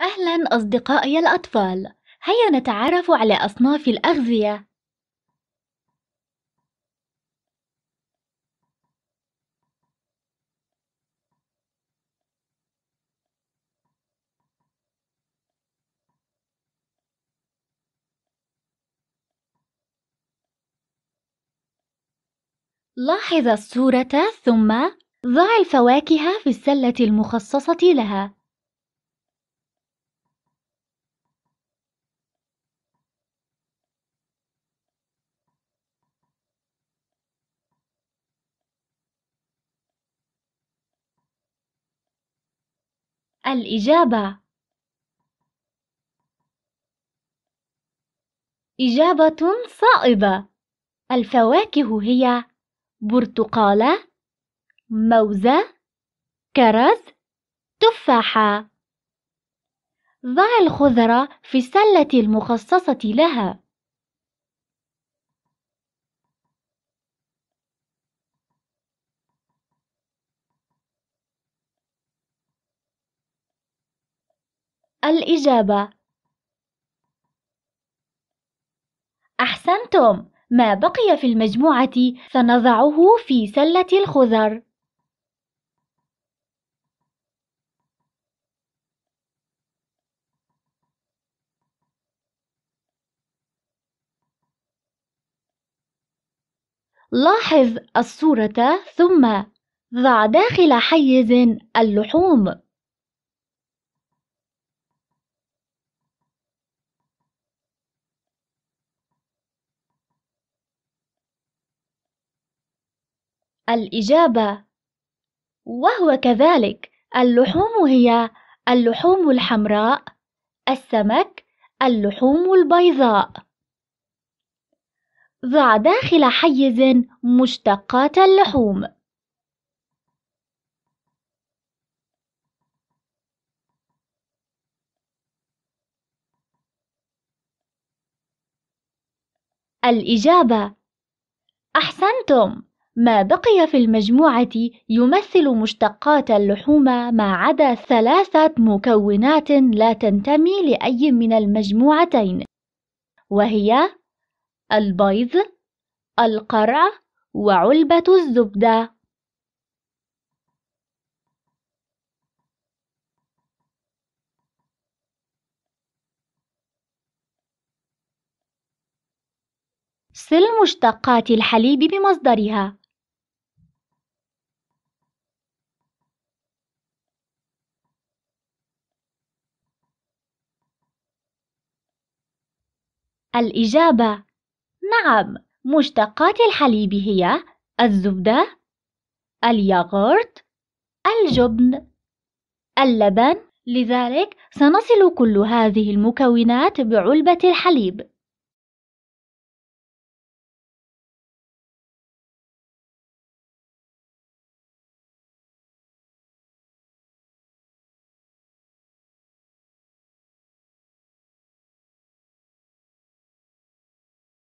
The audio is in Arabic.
أهلا أصدقائي الأطفال، هيا نتعرف على أصناف الأغذية. لاحظ الصورة ثم ضع الفواكه في السلة المخصصة لها. الإجابة إجابة صائبة الفواكه هي برتقالة موزة كرز تفاحة ضع الخضرة في السلة المخصصة لها الإجابة أحسنتم ما بقي في المجموعة سنضعه في سلة الخضر لاحظ الصورة ثم ضع داخل حيز اللحوم الإجابة وهو كذلك اللحوم هي اللحوم الحمراء السمك اللحوم البيضاء ضع داخل حيز مشتقات اللحوم الإجابة أحسنتم ما بقي في المجموعة يمثل مشتقات اللحوم ما عدا ثلاثة مكونات لا تنتمي لأي من المجموعتين وهي البيض القرع وعلبة الزبدة سل مشتقات الحليب بمصدرها الإجابة نعم مشتقات الحليب هي الزبدة الياغورت الجبن اللبن لذلك سنصل كل هذه المكونات بعلبة الحليب